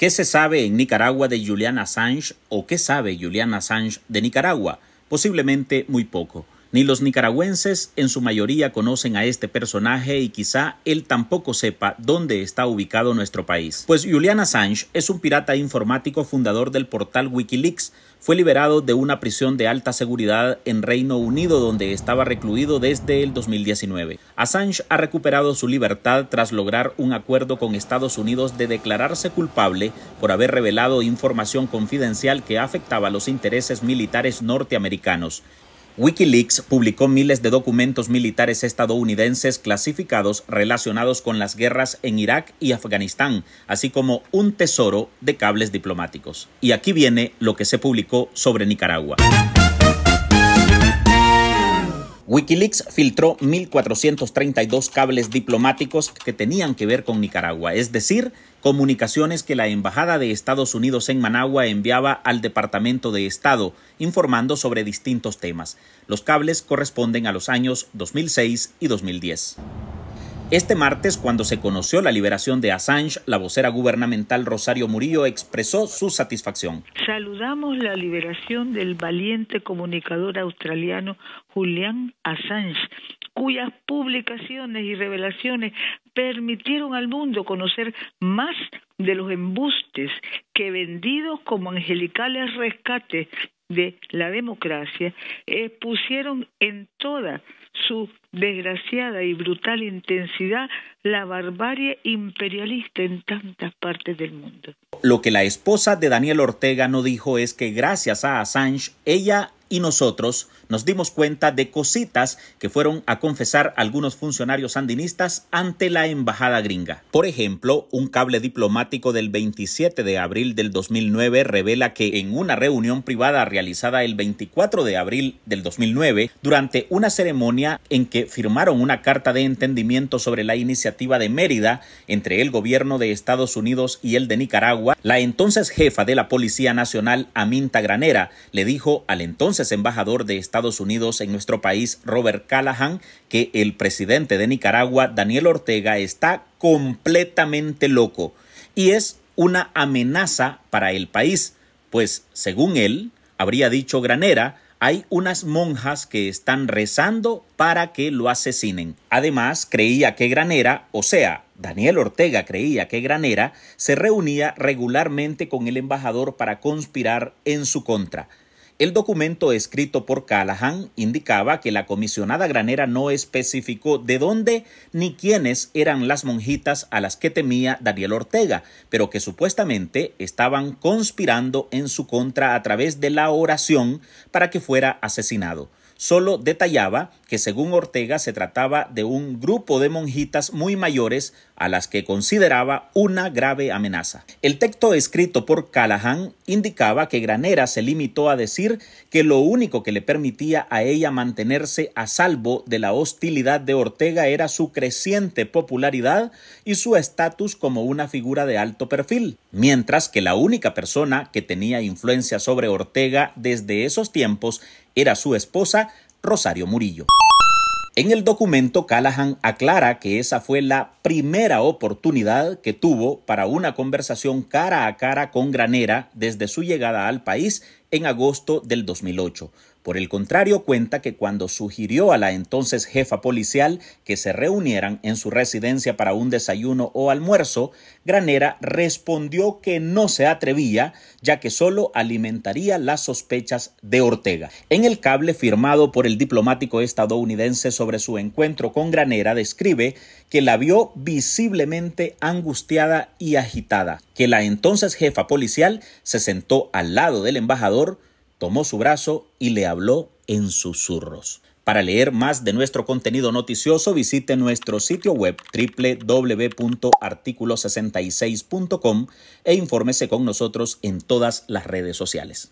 ¿Qué se sabe en Nicaragua de Julian Assange o qué sabe Julian Assange de Nicaragua? Posiblemente muy poco. Ni los nicaragüenses en su mayoría conocen a este personaje y quizá él tampoco sepa dónde está ubicado nuestro país. Pues Julian Assange es un pirata informático fundador del portal Wikileaks. Fue liberado de una prisión de alta seguridad en Reino Unido donde estaba recluido desde el 2019. Assange ha recuperado su libertad tras lograr un acuerdo con Estados Unidos de declararse culpable por haber revelado información confidencial que afectaba los intereses militares norteamericanos. Wikileaks publicó miles de documentos militares estadounidenses clasificados relacionados con las guerras en Irak y Afganistán, así como un tesoro de cables diplomáticos. Y aquí viene lo que se publicó sobre Nicaragua. Wikileaks filtró 1.432 cables diplomáticos que tenían que ver con Nicaragua, es decir, comunicaciones que la Embajada de Estados Unidos en Managua enviaba al Departamento de Estado, informando sobre distintos temas. Los cables corresponden a los años 2006 y 2010. Este martes, cuando se conoció la liberación de Assange, la vocera gubernamental Rosario Murillo expresó su satisfacción. Saludamos la liberación del valiente comunicador australiano Julian Assange, cuyas publicaciones y revelaciones permitieron al mundo conocer más de los embustes que vendidos como angelicales rescates de la democracia, eh, pusieron en toda su desgraciada y brutal intensidad la barbarie imperialista en tantas partes del mundo. Lo que la esposa de Daniel Ortega no dijo es que gracias a Assange ella y nosotros nos dimos cuenta de cositas que fueron a confesar algunos funcionarios sandinistas ante la embajada gringa. Por ejemplo, un cable diplomático del 27 de abril del 2009 revela que en una reunión privada realizada el 24 de abril del 2009, durante una ceremonia en que firmaron una carta de entendimiento sobre la iniciativa de Mérida entre el gobierno de Estados Unidos y el de Nicaragua, la entonces jefa de la Policía Nacional, Aminta Granera, le dijo al entonces embajador de Estados Unidos en nuestro país, Robert Callahan, que el presidente de Nicaragua, Daniel Ortega, está completamente loco y es una amenaza para el país, pues según él, habría dicho Granera, hay unas monjas que están rezando para que lo asesinen. Además, creía que Granera, o sea, Daniel Ortega creía que Granera, se reunía regularmente con el embajador para conspirar en su contra. El documento escrito por Callahan indicaba que la comisionada granera no especificó de dónde ni quiénes eran las monjitas a las que temía Daniel Ortega, pero que supuestamente estaban conspirando en su contra a través de la oración para que fuera asesinado solo detallaba que según Ortega se trataba de un grupo de monjitas muy mayores a las que consideraba una grave amenaza. El texto escrito por Callahan indicaba que Granera se limitó a decir que lo único que le permitía a ella mantenerse a salvo de la hostilidad de Ortega era su creciente popularidad y su estatus como una figura de alto perfil, mientras que la única persona que tenía influencia sobre Ortega desde esos tiempos era su esposa, Rosario Murillo. En el documento, Callahan aclara que esa fue la primera oportunidad que tuvo para una conversación cara a cara con Granera desde su llegada al país en agosto del 2008, por el contrario, cuenta que cuando sugirió a la entonces jefa policial que se reunieran en su residencia para un desayuno o almuerzo, Granera respondió que no se atrevía, ya que solo alimentaría las sospechas de Ortega. En el cable firmado por el diplomático estadounidense sobre su encuentro con Granera, describe que la vio visiblemente angustiada y agitada, que la entonces jefa policial se sentó al lado del embajador tomó su brazo y le habló en susurros. Para leer más de nuestro contenido noticioso, visite nuestro sitio web www.articulo66.com e infórmese con nosotros en todas las redes sociales.